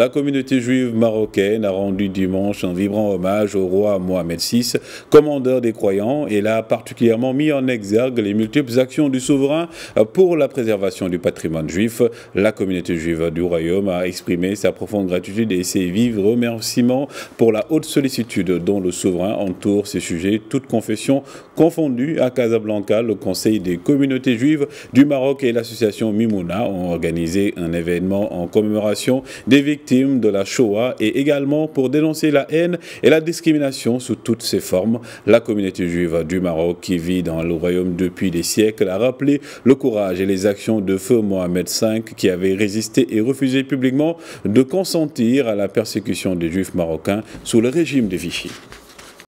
La communauté juive marocaine a rendu dimanche un vibrant hommage au roi Mohamed VI, commandeur des croyants, et l'a particulièrement mis en exergue les multiples actions du souverain pour la préservation du patrimoine juif. La communauté juive du royaume a exprimé sa profonde gratitude et ses vives remerciements pour la haute sollicitude dont le souverain entoure ces sujets, toutes confessions confondues. À Casablanca, le Conseil des communautés juives du Maroc et l'association Mimouna ont organisé un événement en commémoration des victimes de la Shoah et également pour dénoncer la haine et la discrimination sous toutes ses formes. La communauté juive du Maroc qui vit dans le royaume depuis des siècles a rappelé le courage et les actions de feu Mohamed V qui avait résisté et refusé publiquement de consentir à la persécution des juifs marocains sous le régime de Vichy.